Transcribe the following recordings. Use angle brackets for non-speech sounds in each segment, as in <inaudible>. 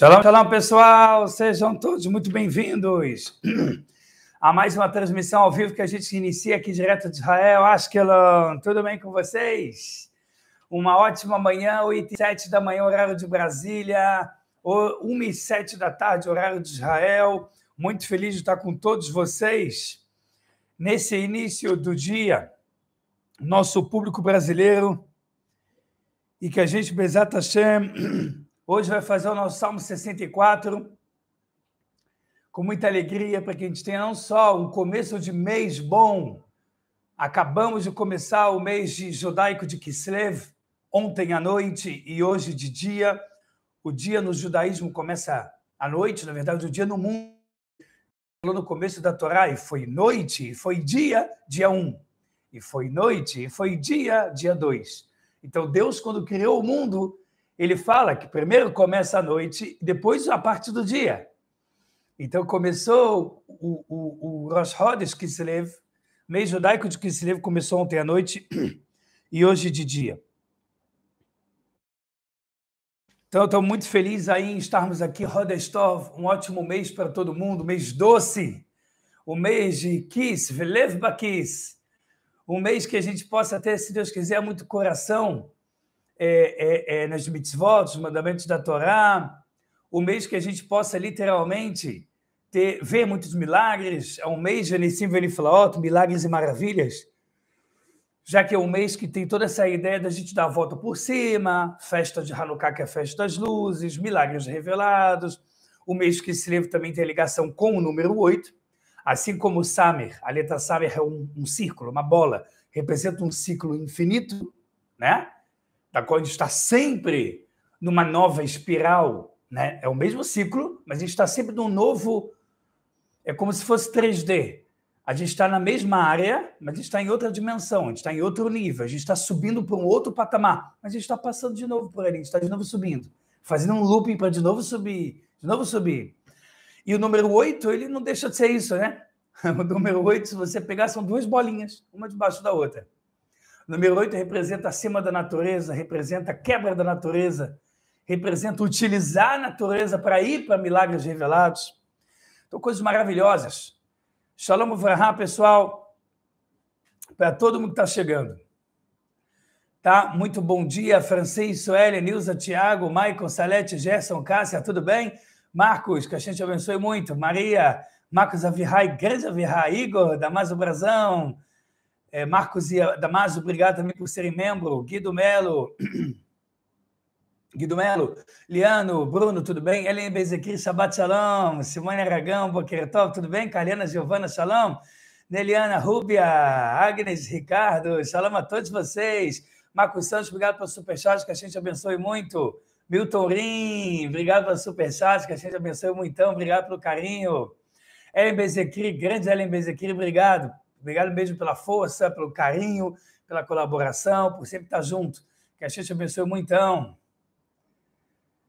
Shalom, então, shalom pessoal, sejam todos muito bem-vindos <clears throat> a mais uma transmissão ao vivo que a gente inicia aqui direto de Israel, Ashkelon. Tudo bem com vocês? Uma ótima manhã, 8 e 7 da manhã, horário de Brasília, 1 e 7 da tarde, horário de Israel. Muito feliz de estar com todos vocês nesse início do dia, nosso público brasileiro, e que a gente, Bezat Hashem, <clears throat> Hoje vai fazer o nosso Salmo 64 com muita alegria para que a gente tenha não só um começo de mês bom. Acabamos de começar o mês de judaico de Kislev, ontem à noite e hoje de dia. O dia no judaísmo começa à noite, na verdade, o dia no mundo. No começo da Torá, e foi noite, e foi dia, dia 1. Um. E foi noite, e foi dia, dia 2. Então, Deus, quando criou o mundo, ele fala que primeiro começa a noite, depois a parte do dia. Então começou o, o, o Rosh Chodesh Kislev, mês judaico de Kislev começou ontem à noite <clears throat> e hoje de dia. Então, estou muito feliz aí em estarmos aqui, Rodestov, um ótimo mês para todo mundo, mês doce, o mês de Kiss, Velev Bakis, um mês que a gente possa ter, se Deus quiser, muito coração, é, é, é, nas mitzvot, os mandamentos da Torá, o mês que a gente possa literalmente ter, ver muitos milagres, é um mês de Anissim Veniflaot, milagres e maravilhas, já que é um mês que tem toda essa ideia da gente dar a volta por cima, festa de Hanukkah, que é a festa das luzes, milagres revelados, o mês que esse livro também tem ligação com o número 8, assim como o Samer, a letra Samer é um, um círculo, uma bola, representa um ciclo infinito, né? da qual a gente está sempre numa nova espiral. Né? É o mesmo ciclo, mas a gente está sempre num novo. É como se fosse 3D. A gente está na mesma área, mas a gente está em outra dimensão, a gente está em outro nível, a gente está subindo para um outro patamar, mas a gente está passando de novo por ali, a gente está de novo subindo, fazendo um looping para de novo subir, de novo subir. E o número 8, ele não deixa de ser isso, né? <laughs> O número 8, se você pegar, são duas bolinhas, uma debaixo da outra. Número 8 representa acima da natureza, representa a quebra da natureza, representa utilizar a natureza para ir para milagres revelados. Então, coisas maravilhosas. Shalom Vrahá, pessoal, para todo mundo que está chegando. Tá? Muito bom dia, Francês, Sueli, Nilza, Tiago, Maicon, Salete, Gerson, Cássia, tudo bem? Marcos, que a gente abençoe muito. Maria, Marcos Avirrai, grande Avirrai, Igor, Damaso Brazão, é, Marcos e Damaso, obrigado também por serem membro. Guido Melo. Guido Melo, Liano, Bruno, tudo bem? Helen Bezequir, Shabbat Shalom, Simone Aragão, Boqueretov, tudo bem? Kalena Giovana, Shalom, Neliana Rubia, Agnes Ricardo, Shalom a todos vocês. Marcos Santos, obrigado pelo superchat, que a gente abençoe muito. Milton Rim, obrigado pelo superchat, que a gente abençoe muito, obrigado pelo carinho. Helen Bezequir, grande Helen Bezequir, obrigado. Obrigado mesmo pela força, pelo carinho, pela colaboração, por sempre estar junto. Que a gente te abençoe muito.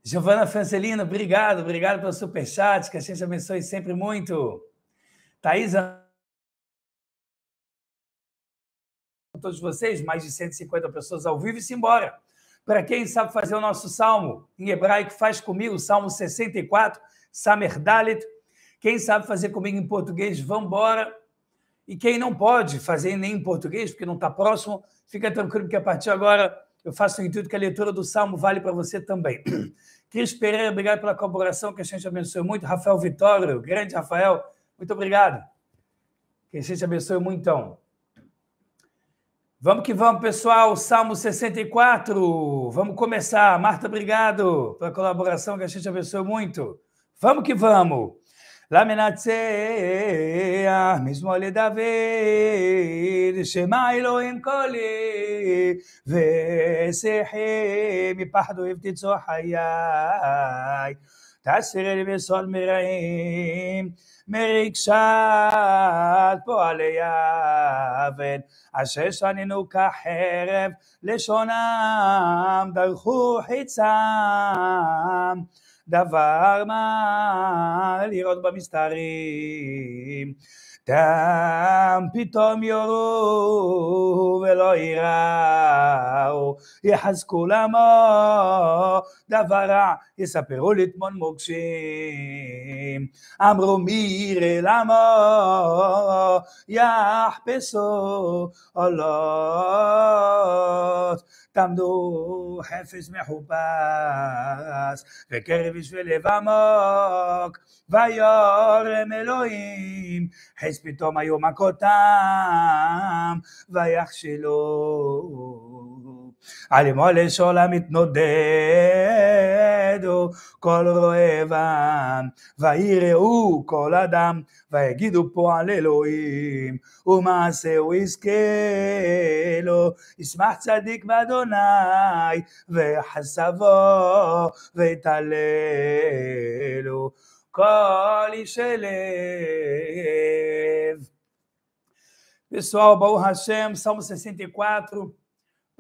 Giovana Francelino, obrigado, obrigado pelo superchat. Que a gente te abençoe sempre muito. Thaís todos vocês, mais de 150 pessoas ao vivo e se embora. Para quem sabe fazer o nosso salmo em hebraico, faz comigo, salmo 64, Samer Dalit. Quem sabe fazer comigo em português, vambora. E quem não pode fazer nem em português, porque não está próximo, fica tranquilo que a partir de agora eu faço o intuito que a leitura do Salmo vale para você também. <clears throat> Cris Pereira, obrigado pela colaboração, que a gente abençoe muito. Rafael Vitório, grande Rafael, muito obrigado. Que a gente abençoe muito. Então. Vamos que vamos, pessoal. Salmo 64. Vamos começar. Marta, obrigado pela colaboração, que a gente abençoe muito. Vamos que vamos. למנצח, מזמור לדוד, שמע אלוהים קולי, ושיחי מפחד אוהב תצאו חיי. תסירי אלי בסוד מרעים, מרגשת פועלי אבן, אשר שנינו כחרב, לשונם דרכו חיצם. דבר מה לראות במסתרים. תם פתאום יורו ולא יראו, יחזקו למו דבר רע, יספרו לטמון מוקשים. אמרו מי ירא למו, יחפשו עולות. תעמדו חפש מחופש, וקרב וקרביש ולב עמוק, ויורם אלוהים, חס פתאום היו מכותם, ויחשלו. על מול שול המתנודד, כל רועבם, לא ויראו כל אדם, ויגידו פועל אלוהים, ומעשהו יזכה לו, ישמח צדיק באדוני, וחסבו, ויתעללו, כל איש לב. Pessoal, baú Hashem, Salmo 64,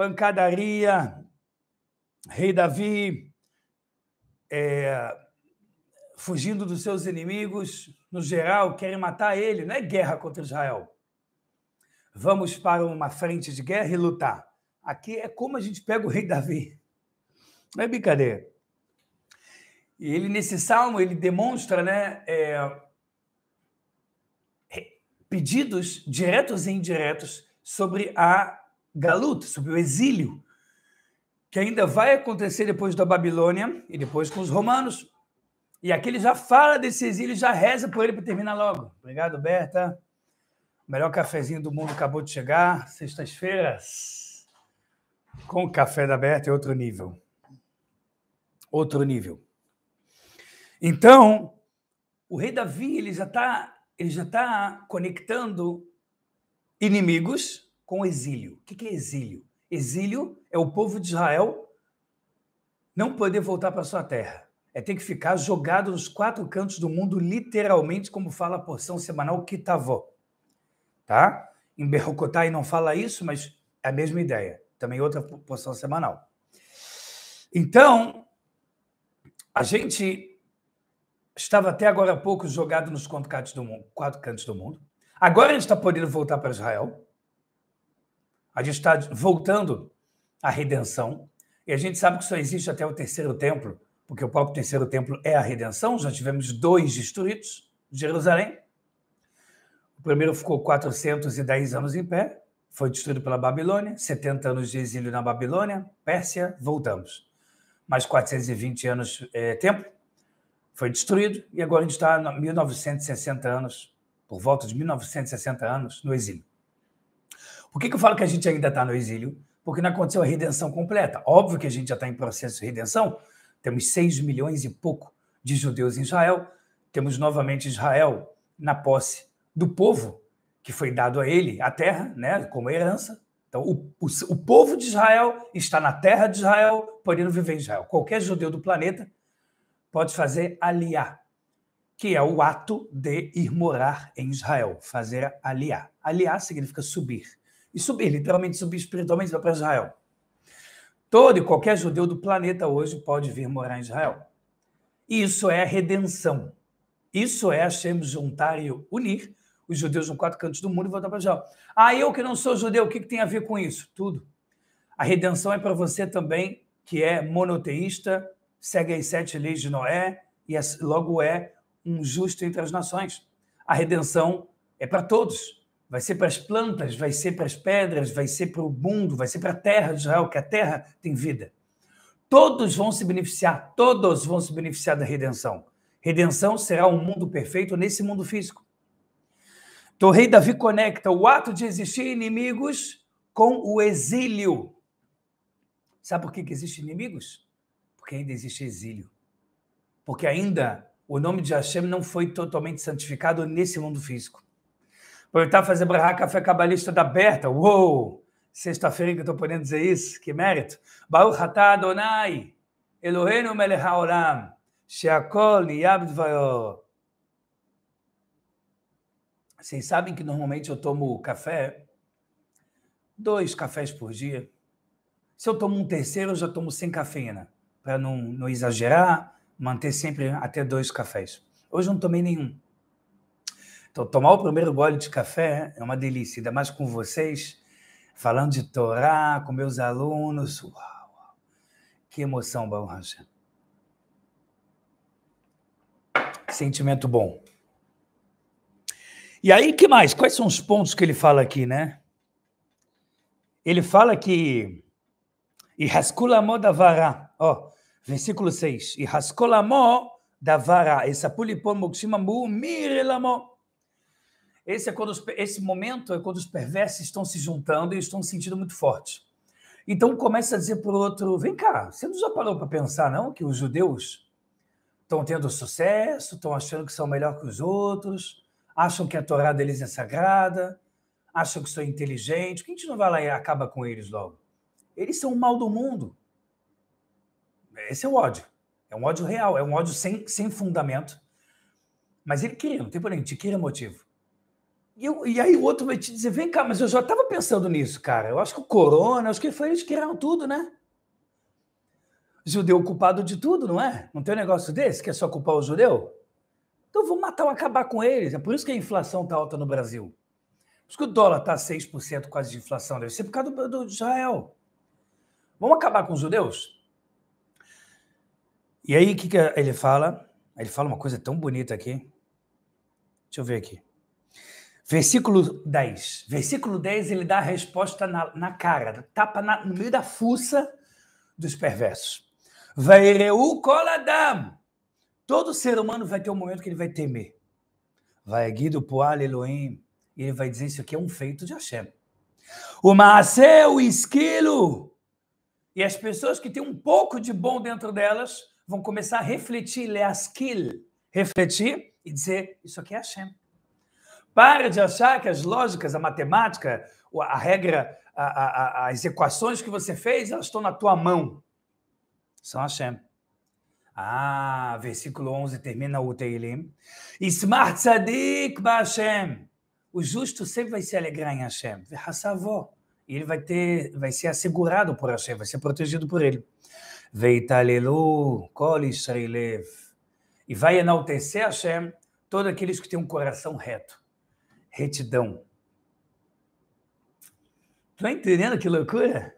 pancadaria, rei Davi, é, fugindo dos seus inimigos, no geral, querem matar ele, não é guerra contra Israel. Vamos para uma frente de guerra e lutar. Aqui é como a gente pega o rei Davi. Não é brincadeira. E ele, nesse salmo, ele demonstra né, é, pedidos diretos e indiretos sobre a galuto, sobre o exílio, que ainda vai acontecer depois da Babilônia e depois com os romanos. E aqui ele já fala desse exílio, já reza por ele para terminar logo. Obrigado, Berta. O melhor cafezinho do mundo acabou de chegar, sextas-feiras. Com o café da Berta é outro nível. Outro nível. Então, o rei Davi ele já está ele já tá conectando inimigos com exílio. O que é exílio? Exílio é o povo de Israel não poder voltar para sua terra. É ter que ficar jogado nos quatro cantos do mundo, literalmente, como fala a porção semanal Kitavó. Tá? Em Berrocotai não fala isso, mas é a mesma ideia. Também outra porção semanal. Então, a gente estava até agora há pouco jogado nos quatro cantos do mundo. Agora a gente está podendo voltar para Israel. A gente está voltando à redenção. E a gente sabe que só existe até o terceiro templo, porque o próprio terceiro templo é a redenção. Já tivemos dois destruídos de Jerusalém. O primeiro ficou 410 anos em pé, foi destruído pela Babilônia, 70 anos de exílio na Babilônia, Pérsia, voltamos. Mais 420 anos é, templo, foi destruído, e agora a gente está 1960 anos, por volta de 1960 anos, no exílio. Por que, que eu falo que a gente ainda está no exílio? Porque não aconteceu a redenção completa. Óbvio que a gente já está em processo de redenção. Temos 6 milhões e pouco de judeus em Israel. Temos novamente Israel na posse do povo que foi dado a ele, a terra, né, como herança. Então, o, o, o povo de Israel está na terra de Israel, podendo viver em Israel. Qualquer judeu do planeta pode fazer aliar, que é o ato de ir morar em Israel, fazer aliar. Aliar significa subir e subir, literalmente subir espiritualmente para Israel. Todo e qualquer judeu do planeta hoje pode vir morar em Israel. Isso é redenção. Isso é Hashem juntar e unir os judeus nos quatro cantos do mundo e voltar para Israel. Ah, eu que não sou judeu, o que, que tem a ver com isso? Tudo. A redenção é para você também, que é monoteísta, segue as sete leis de Noé e logo é um justo entre as nações. A redenção é para todos vai ser para as plantas, vai ser para as pedras, vai ser para o mundo, vai ser para a terra de Israel, que a terra tem vida. Todos vão se beneficiar, todos vão se beneficiar da redenção. Redenção será um mundo perfeito nesse mundo físico. Então, o rei Davi conecta o ato de existir inimigos com o exílio. Sabe por que, que existem inimigos? Porque ainda existe exílio. Porque ainda o nome de Hashem não foi totalmente santificado nesse mundo físico. Aproveitar e fazer brahá café cabalista da Berta. Uou! Sexta-feira que eu estou podendo dizer isso. Que mérito. Baruch atah Adonai Eloheinu melech haolam sheakol Vocês sabem que normalmente eu tomo café, dois cafés por dia. Se eu tomo um terceiro, eu já tomo sem cafeína, para não, não exagerar, manter sempre até dois cafés. Hoje eu não tomei nenhum. Então, tomar o primeiro gole de café é uma delícia, ainda mais com vocês, falando de Torá, com meus alunos. Uau, uau. Que emoção, Baú Sentimento bom. E aí, que mais? Quais são os pontos que ele fala aqui, né? Ele fala que. E rasculamó davará. Ó, versículo 6. E rasculamó davará. Essa pulipomoximambu mirelamó. Esse, é quando os, esse momento é quando os perversos estão se juntando e estão se sentindo muito forte. Então começa a dizer para o outro: vem cá, você não já parou para pensar, não, que os judeus estão tendo sucesso, estão achando que são melhor que os outros, acham que a Torá deles é sagrada, acham que são inteligentes. O que a gente não vai lá e acaba com eles logo? Eles são o mal do mundo. Esse é o ódio. É um ódio real, é um ódio sem, sem fundamento. Mas ele queria, não tem problema, gente queria motivo. E, eu, e aí o outro vai te dizer, vem cá, mas eu já estava pensando nisso, cara. Eu acho que o corona, acho que foi eles que criaram tudo, né? Judeu culpado de tudo, não é? Não tem um negócio desse que é só culpar o judeu? Então vou matar ou acabar com eles. É por isso que a inflação está alta no Brasil. Por isso que o dólar está 6% quase de inflação. Deve ser por causa do, do Israel. Vamos acabar com os judeus? E aí, o que, que ele fala? Ele fala uma coisa tão bonita aqui. Deixa eu ver aqui. Versículo 10. Versículo 10, ele dá a resposta na, na cara, tapa na, no meio da fuça dos perversos. Vaireu koladam. Todo ser humano vai ter um momento que ele vai temer. Vai guido pro Elohim. E ele vai dizer isso aqui é um feito de Hashem. O maasé, o esquilo. E as pessoas que têm um pouco de bom dentro delas vão começar a refletir, skill, refletir e dizer isso aqui é Hashem. Para de achar que as lógicas, a matemática, a regra, a, a, as equações que você fez, elas estão na tua mão. São Hashem. Ah, versículo 11 termina o Teilim. Ismar tzadik Hashem. O justo sempre vai se alegrar em Hashem. E ele vai, ter, vai ser assegurado por Hashem, vai ser protegido por ele. Veitalelu kol Israelev. E vai enaltecer Hashem todos aqueles que têm um coração reto retidão. Tá entendendo que loucura?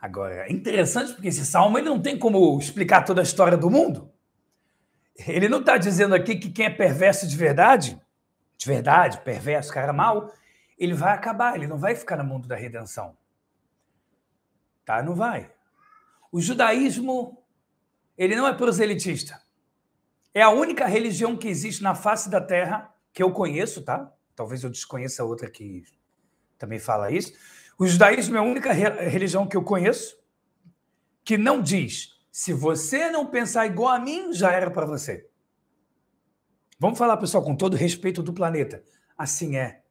Agora, é interessante porque esse salmo ele não tem como explicar toda a história do mundo. Ele não está dizendo aqui que quem é perverso de verdade, de verdade, perverso, cara mal, ele vai acabar, ele não vai ficar no mundo da redenção. Tá? Não vai. O judaísmo, ele não é proselitista. É a única religião que existe na face da terra que eu conheço, tá? Talvez eu desconheça outra que também fala isso. O judaísmo é a única religião que eu conheço que não diz se você não pensar igual a mim, já era para você. Vamos falar, pessoal, com todo respeito do planeta. Assim é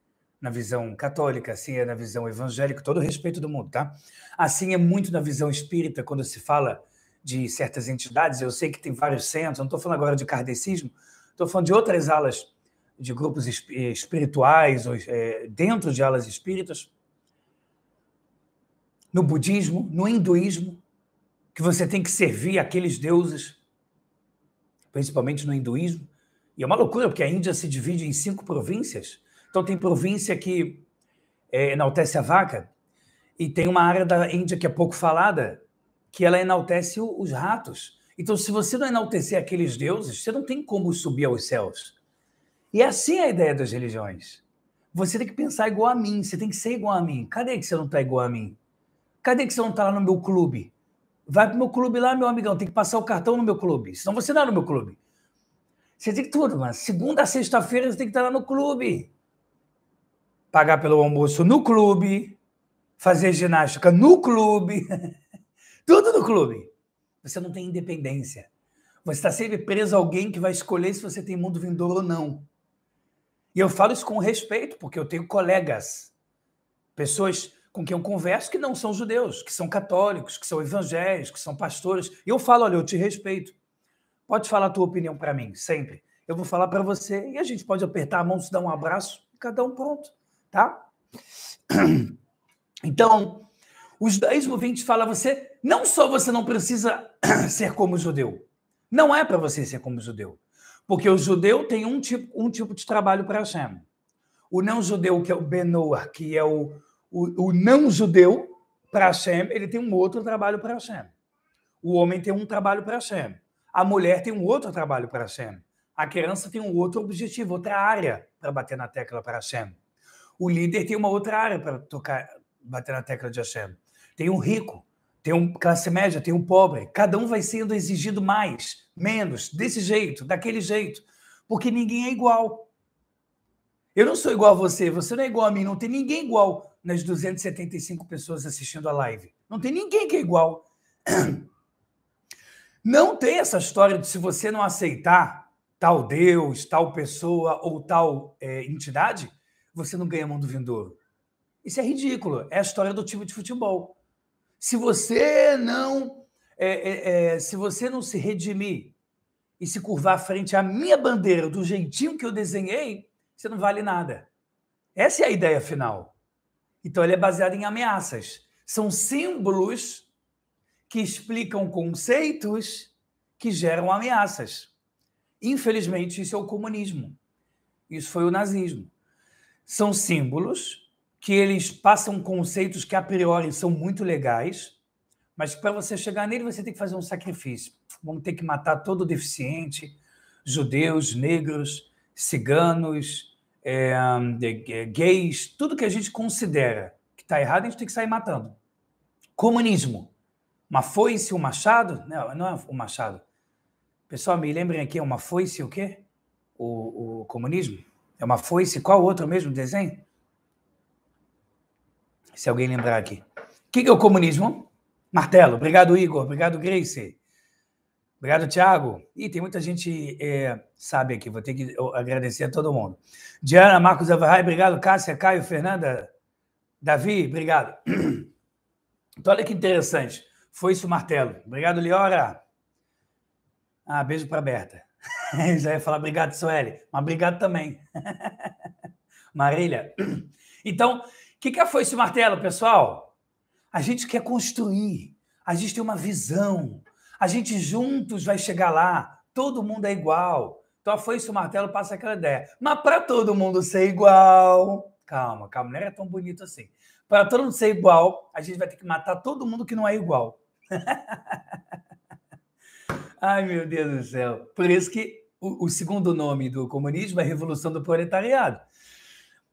na visão católica, assim é na visão evangélica, todo respeito do mundo, tá? Assim é muito na visão espírita, quando se fala de certas entidades. Eu sei que tem vários centros, não estou falando agora de kardecismo, estou falando de outras alas de grupos eh, espirituais ou, é, dentro de alas espíritas, no budismo, no hinduísmo, que você tem que servir aqueles deuses, principalmente no hinduísmo. E é uma loucura, porque a Índia se divide em cinco províncias. Então, tem província que é, enaltece a vaca, e tem uma área da Índia que é pouco falada, que ela enaltece os ratos. Então, se você não enaltecer aqueles deuses, você não tem como subir aos céus. E assim é a ideia das religiões. Você tem que pensar igual a mim, você tem que ser igual a mim. Cadê que você não está igual a mim? Cadê que você não está lá no meu clube? Vai para o meu clube lá, meu amigão, tem que passar o cartão no meu clube, senão você não tá é no meu clube. Você tem que tudo, mas Segunda a sexta-feira você tem que estar tá lá no clube. Pagar pelo almoço no clube, fazer ginástica no clube, <laughs> tudo no clube. Você não tem independência. Você está sempre preso a alguém que vai escolher se você tem mundo vindouro ou não. E eu falo isso com respeito, porque eu tenho colegas, pessoas com quem eu converso que não são judeus, que são católicos, que são evangélicos, que são pastores. E eu falo, olha, eu te respeito. Pode falar a tua opinião para mim, sempre. Eu vou falar para você e a gente pode apertar a mão, se dar um abraço, cada um pronto, tá? <clears throat> Então, o judaísmo vem te falar você, não só você não precisa <clears throat> ser como judeu. Não é para você ser como judeu. Porque o judeu tem um tipo, um tipo de trabalho para Hashem. O não-judeu, que é o Benoah, que é o, o, o não-judeu para Hashem, ele tem um outro trabalho para Hashem. O homem tem um trabalho para Hashem. A mulher tem um outro trabalho para Hashem. A criança tem um outro objetivo, outra área para bater na tecla para Hashem. O líder tem uma outra área para tocar, bater na tecla de Hashem. Tem um rico, tem um classe média, tem um pobre. Cada um vai sendo exigido mais menos, desse jeito, daquele jeito, porque ninguém é igual. Eu não sou igual a você, você não é igual a mim, não tem ninguém igual nas 275 pessoas assistindo a live. Não tem ninguém que é igual. <clears throat> Não tem essa história de se você não aceitar tal Deus, tal pessoa ou tal é, entidade, você não ganha mundo vindouro. Isso é ridículo. É a história do time de futebol. Se você não é, é, é, se você não se redimir e se curvar frente à minha bandeira do jeitinho que eu desenhei, você não vale nada. Essa é a ideia final. Então, ela é baseada em ameaças. São símbolos que explicam conceitos que geram ameaças. Infelizmente, isso é o comunismo. Isso foi o nazismo. São símbolos que eles passam conceitos que a priori são muito legais, mas para você chegar nele, você tem que fazer um sacrifício. Vamos ter que matar todo deficiente, judeus, negros, ciganos, é, é, é gays, tudo que a gente considera que está errado, a gente tem que sair matando. Comunismo. Uma foice, um machado? Não, não é um machado. Pessoal, me lembrem aqui, é uma foice o quê? O, o comunismo? É uma foice? Qual o outro mesmo desenho? Se alguém lembrar aqui. O que é o comunismo? Martelo. Obrigado, Igor. Obrigado, Grace. Obrigado, Thiago. E tem muita gente é, sabe aqui, vou ter que agradecer a todo mundo. Diana, Marcos Avaray, obrigado. Cássia, Caio, Fernanda, Davi, obrigado. Então, olha que interessante. Foi isso o martelo. Obrigado, Liora. Ah, beijo para Berta. <laughs> Já ia falar obrigado, Sueli, mas obrigado também. <laughs> Marília. Então, o que, que é foi esse martelo, pessoal? A gente quer construir a gente tem uma visão, a gente juntos vai chegar lá, todo mundo é igual. Então, foi isso, o martelo passa aquela ideia. Mas para todo mundo ser igual. Calma, calma, não era tão bonito assim. Para todo mundo ser igual, a gente vai ter que matar todo mundo que não é igual. <laughs> Ai, meu Deus do céu. Por isso que o, o segundo nome do comunismo é Revolução do Proletariado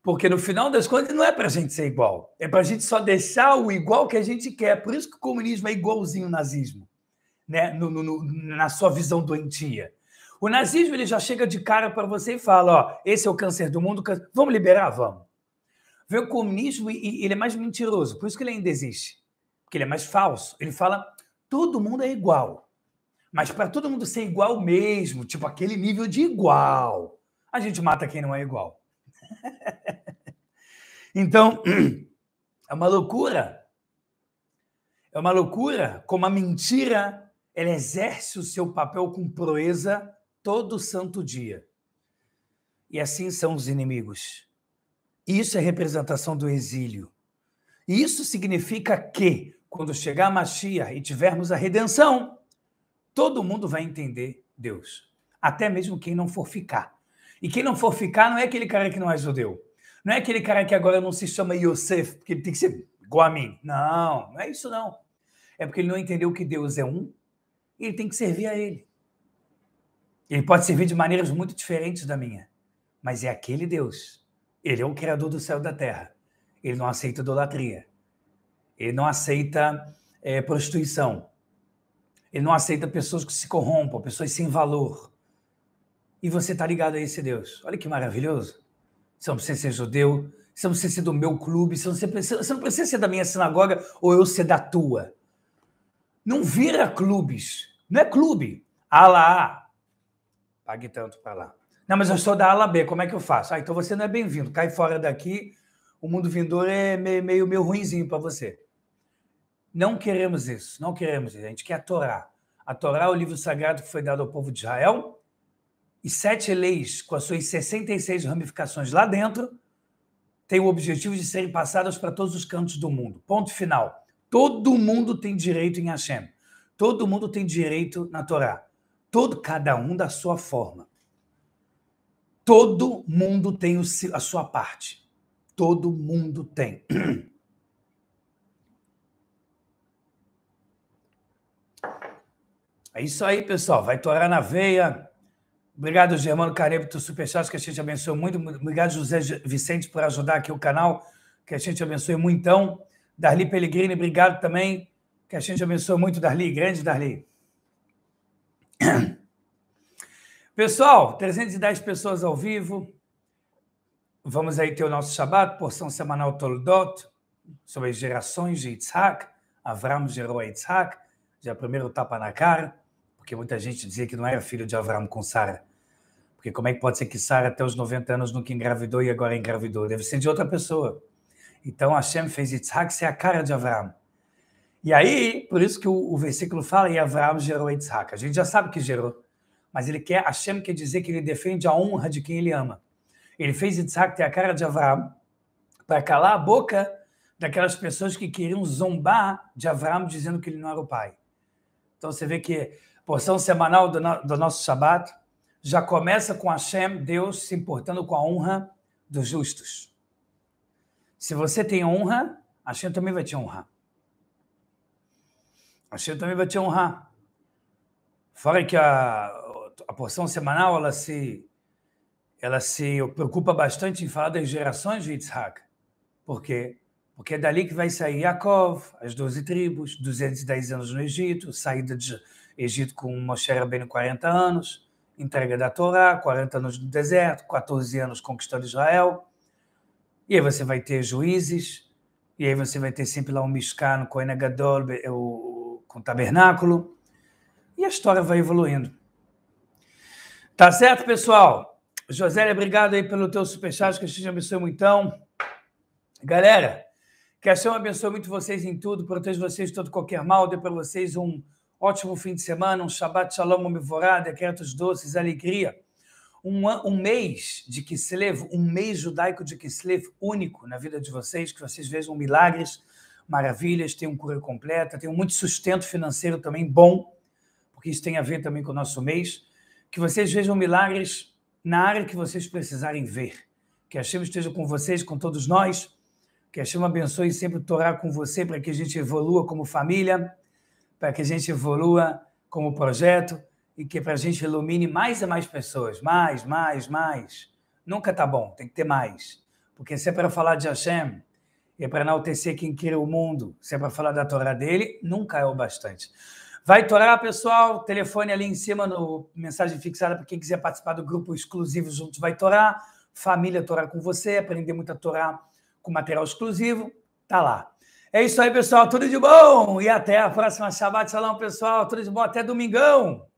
porque no final das contas não é para a gente ser igual, é para a gente só deixar o igual que a gente quer. Por isso que o comunismo é igualzinho ao nazismo, né? No, no, no, na sua visão doentia. O nazismo ele já chega de cara para você e fala: ó, esse é o câncer do mundo, vamos liberar? Vamos. Vem o comunismo e ele é mais mentiroso, por isso que ele ainda existe, porque ele é mais falso. Ele fala: todo mundo é igual, mas para todo mundo ser igual mesmo, tipo aquele nível de igual, a gente mata quem não é igual. <laughs> então, é uma loucura. É uma loucura como a mentira ela exerce o seu papel com proeza todo santo dia. E assim são os inimigos. Isso é representação do exílio. E isso significa que, quando chegar a Machia e tivermos a redenção, todo mundo vai entender Deus. Até mesmo quem não for ficar. E quem não for ficar não é aquele cara que não é judeu. Não é aquele cara que agora não se chama Yosef, porque ele tem que ser igual a mim. Não, não é isso não. É porque ele não entendeu que Deus é um e ele tem que servir a ele. Ele pode servir de maneiras muito diferentes da minha, mas é aquele Deus. Ele é o criador do céu e da terra. Ele não aceita idolatria. Ele não aceita é, prostituição. Ele não aceita pessoas que se corrompam, pessoas sem valor e você está ligado a esse Deus. Olha que maravilhoso. Você não precisa ser judeu, você não precisa ser do meu clube, você não precisa, você não precisa ser da minha sinagoga ou eu ser da tua. Não vira clubes. Não é clube. Ala A. Pague tanto para lá. Não, mas eu sou da ala B, como é que eu faço? Ah, então você não é bem-vindo. Cai fora daqui, o mundo vindouro é meio, meio, meio para você. Não queremos isso, não queremos isso. A gente quer a Torá. A Torá é o livro sagrado que foi dado ao povo de Israel e sete leis com as suas 66 ramificações lá dentro têm o objetivo de serem passadas para todos os cantos do mundo. Ponto final. Todo mundo tem direito em Hashem. Todo mundo tem direito na Torá. Todo, cada um da sua forma. Todo mundo tem o, a sua parte. Todo mundo tem. <clears throat> É isso aí, pessoal. Vai torar na veia. Obrigado, Germano Carebo, do Superchat, que a gente abençoe muito. Obrigado, José Vicente, por ajudar aqui o canal, que a gente abençoe muitão. Darli Pellegrini, obrigado também, que a gente abençoe muito, Darli. Grande, Darli. <clears throat> Pessoal, 310 pessoas ao vivo. Vamos aí ter o nosso Shabat, porção semanal Toldot, sobre as gerações de Yitzhak. Avram gerou a Yitzhak, já é primeiro tapa na cara, porque muita gente dizia que não era filho de Avram com Sara. Porque como é que pode ser que Sara, até os 90 anos, nunca engravidou e agora engravidou? Deve ser de outra pessoa. Então Hashem fez Yitzhak ser a cara de Avram. E aí, por isso que o, o versículo fala, e Avram gerou Yitzhak. A gente já sabe que gerou. Mas ele quer, Hashem quer dizer que ele defende a honra de quem ele ama. Ele fez Yitzhak ter a cara de Avram para calar a boca daquelas pessoas que queriam zombar de Avram dizendo que ele não era o pai. Então você vê que porção semanal do, no, do nosso Shabat, já começa com Hashem, Deus, se importando com a honra dos justos. Se você tem honra, Hashem também vai te honrar. Hashem também vai te honrar. Fora que a, a porção semanal, ela se, ela se preocupa bastante em falar das gerações de Yitzhak. Por quê? Porque é dali que vai sair Yaakov, as 12 tribos, 210 anos no Egito, saída de Egito com Moshe Rabbeinu 40 anos, entrega da Torá, 40 anos no deserto, 14 anos conquistando Israel. E aí você vai ter juízes, e aí você vai ter sempre lá um Mishkan, Kohen Gadol, o, com o tabernáculo. E a história vai evoluindo. Tá certo, pessoal? José, obrigado aí pelo teu superchat, que a gente abençoe muito. Galera, que a chama abençoe muito vocês em tudo, proteja vocês de todo qualquer mal, dê para vocês um ótimo fim de semana, um Shabbat Shalom Mivorá, decretos doces, alegria. Um, um mês de Kislev, um mês judaico de Kislev único na vida de vocês, que vocês vejam milagres, maravilhas, tenham cura completa, tenham muito sustento financeiro também bom, porque isso tem a ver também com o nosso mês. Que vocês vejam milagres na área que vocês precisarem ver. Que a Shema esteja com vocês, com todos nós. Que a Shema abençoe sempre Torá com você para que a gente evolua como família para que a gente evolua como projeto e que para a gente ilumine mais e mais pessoas. Mais, mais, mais. Nunca tá bom, tem que ter mais. Porque se é para falar de Hashem, é para enaltecer quem criou o mundo, se é para falar da Torá dele, nunca é o bastante. Vai Torá, pessoal, telefone ali em cima, no mensagem fixada para quem quiser participar do grupo exclusivo Juntos Vai Torá, família Torá com você, aprender muita Torá com material exclusivo, tá lá. É isso aí, pessoal. Tudo de bom? E até a próxima Shabbat Shalom, pessoal. Tudo de bom até domingão.